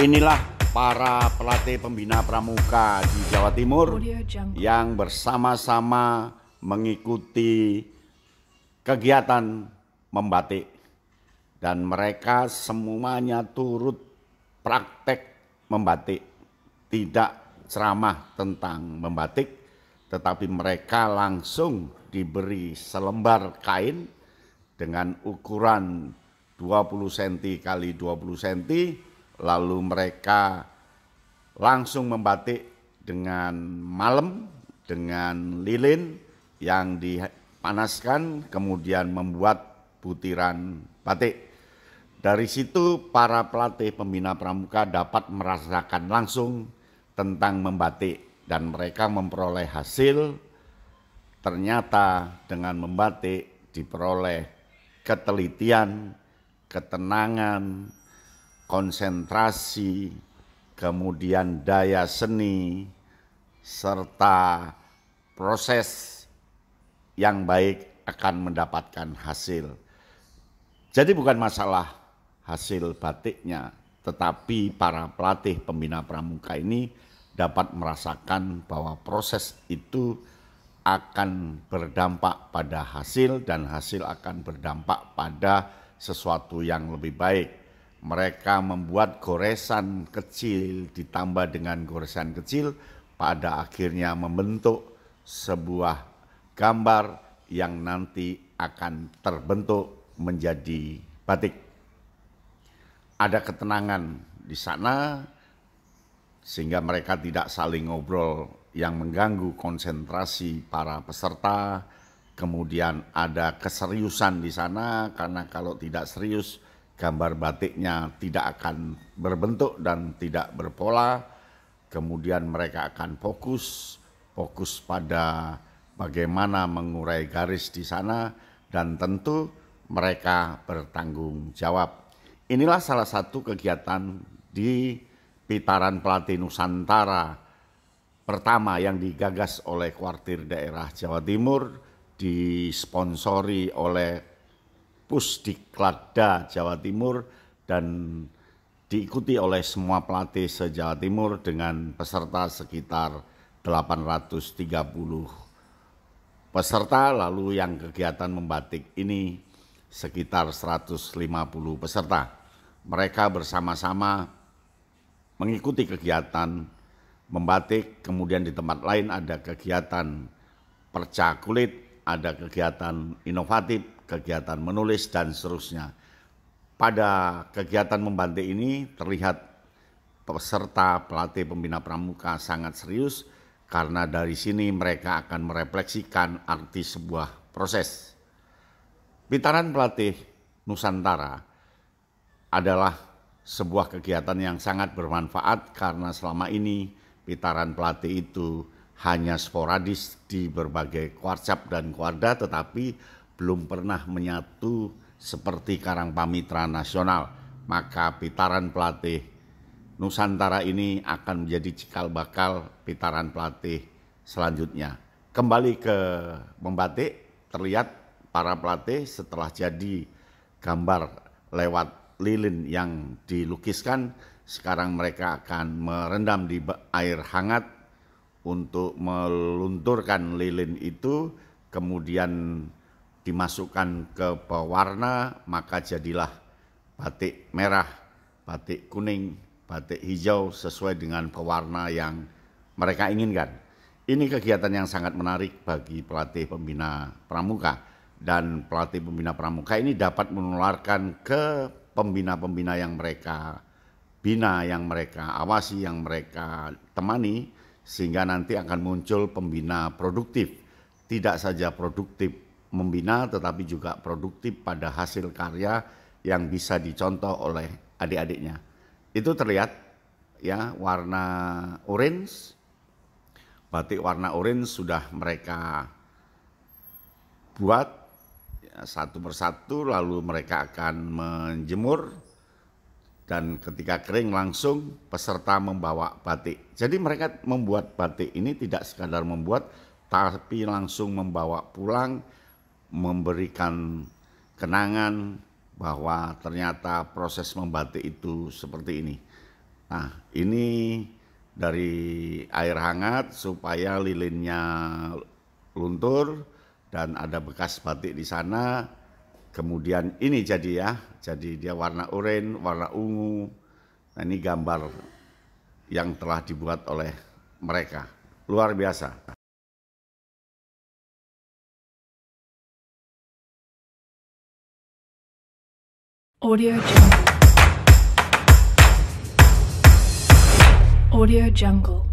Inilah para pelatih pembina pramuka di Jawa Timur yang bersama-sama mengikuti kegiatan membatik dan mereka semuanya turut praktek membatik tidak ceramah tentang membatik tetapi mereka langsung diberi selembar kain dengan ukuran 20 cm kali 20 cm lalu mereka langsung membatik dengan malam dengan lilin yang dipanaskan kemudian membuat butiran batik. Dari situ para pelatih pembina pramuka dapat merasakan langsung tentang membatik dan mereka memperoleh hasil ternyata dengan membatik diperoleh ketelitian ketenangan, konsentrasi, kemudian daya seni, serta proses yang baik akan mendapatkan hasil. Jadi bukan masalah hasil batiknya, tetapi para pelatih pembina pramuka ini dapat merasakan bahwa proses itu akan berdampak pada hasil dan hasil akan berdampak pada sesuatu yang lebih baik. Mereka membuat goresan kecil ditambah dengan goresan kecil pada akhirnya membentuk sebuah gambar yang nanti akan terbentuk menjadi batik. Ada ketenangan di sana sehingga mereka tidak saling ngobrol yang mengganggu konsentrasi para peserta kemudian ada keseriusan di sana karena kalau tidak serius gambar batiknya tidak akan berbentuk dan tidak berpola. Kemudian mereka akan fokus, fokus pada bagaimana mengurai garis di sana dan tentu mereka bertanggung jawab. Inilah salah satu kegiatan di Pitaran Pelatih Nusantara pertama yang digagas oleh Kuartir Daerah Jawa Timur disponsori oleh Pusdiklada Jawa Timur dan diikuti oleh semua pelatih se-Jawa Timur dengan peserta sekitar 830 peserta lalu yang kegiatan membatik ini sekitar 150 peserta. Mereka bersama-sama mengikuti kegiatan membatik, kemudian di tempat lain ada kegiatan perca kulit, ada kegiatan inovatif, kegiatan menulis, dan seterusnya. Pada kegiatan membantai ini terlihat peserta pelatih pembina pramuka sangat serius karena dari sini mereka akan merefleksikan arti sebuah proses. Pitaran pelatih Nusantara adalah sebuah kegiatan yang sangat bermanfaat karena selama ini pitaran pelatih itu hanya sporadis di berbagai kuarcap dan kuarda tetapi belum pernah menyatu seperti Karang Pamitra Nasional. Maka pitaran pelatih Nusantara ini akan menjadi cikal bakal pitaran pelatih selanjutnya. Kembali ke membatik, terlihat para pelatih setelah jadi gambar lewat lilin yang dilukiskan, sekarang mereka akan merendam di air hangat untuk melunturkan lilin itu kemudian dimasukkan ke pewarna maka jadilah batik merah, batik kuning, batik hijau sesuai dengan pewarna yang mereka inginkan. Ini kegiatan yang sangat menarik bagi pelatih pembina pramuka dan pelatih pembina pramuka ini dapat menularkan ke pembina-pembina yang mereka bina, yang mereka awasi, yang mereka temani sehingga nanti akan muncul pembina produktif. Tidak saja produktif membina tetapi juga produktif pada hasil karya yang bisa dicontoh oleh adik-adiknya. Itu terlihat ya warna orange batik warna orange sudah mereka buat ya, satu persatu lalu mereka akan menjemur dan ketika kering langsung peserta membawa batik. Jadi mereka membuat batik ini tidak sekadar membuat tapi langsung membawa pulang memberikan kenangan bahwa ternyata proses membatik itu seperti ini. Nah, ini dari air hangat supaya lilinnya luntur dan ada bekas batik di sana Kemudian ini jadi ya, jadi dia warna oranye, warna ungu. Nah ini gambar yang telah dibuat oleh mereka. Luar biasa. Audio Jungle. Audio Jungle.